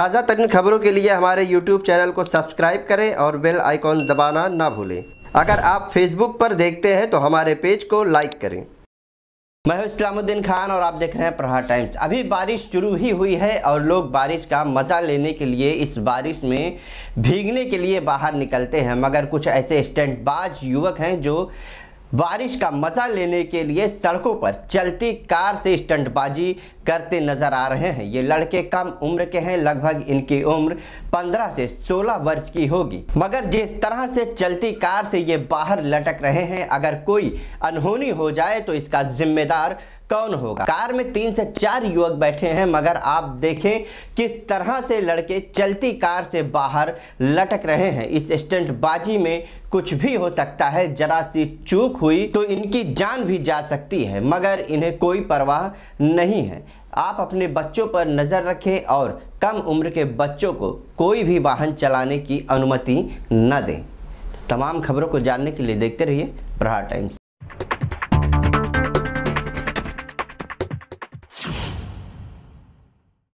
ताज़ा तरीन खबरों के लिए हमारे यूट्यूब चैनल को सब्सक्राइब करें और बेल आइकॉन दबाना ना भूलें अगर आप फेसबुक पर देखते हैं तो हमारे पेज को लाइक करें मैं हूं इस्लामुद्दीन खान और आप देख रहे हैं प्रहार टाइम्स अभी बारिश शुरू ही हुई है और लोग बारिश का मज़ा लेने के लिए इस बारिश में भीगने के लिए बाहर निकलते हैं मगर कुछ ऐसे स्टेंटबाज युवक हैं जो बारिश का मज़ा लेने के लिए सड़कों पर चलती कार से स्टंटबाजी करते नज़र आ रहे हैं ये लड़के कम उम्र के हैं लगभग इनकी उम्र 15 से 16 वर्ष की होगी मगर जिस तरह से चलती कार से ये बाहर लटक रहे हैं अगर कोई अनहोनी हो जाए तो इसका जिम्मेदार कौन होगा कार में तीन से चार युवक बैठे हैं मगर आप देखें किस तरह से लड़के चलती कार से बाहर लटक रहे हैं इस बाजी में कुछ भी हो सकता है जरा सी चूक हुई तो इनकी जान भी जा सकती है मगर इन्हें कोई परवाह नहीं है आप अपने बच्चों पर नज़र रखें और कम उम्र के बच्चों को कोई भी वाहन चलाने की अनुमति न दें तो तमाम खबरों को जानने के लिए देखते रहिए प्रहार टाइम्स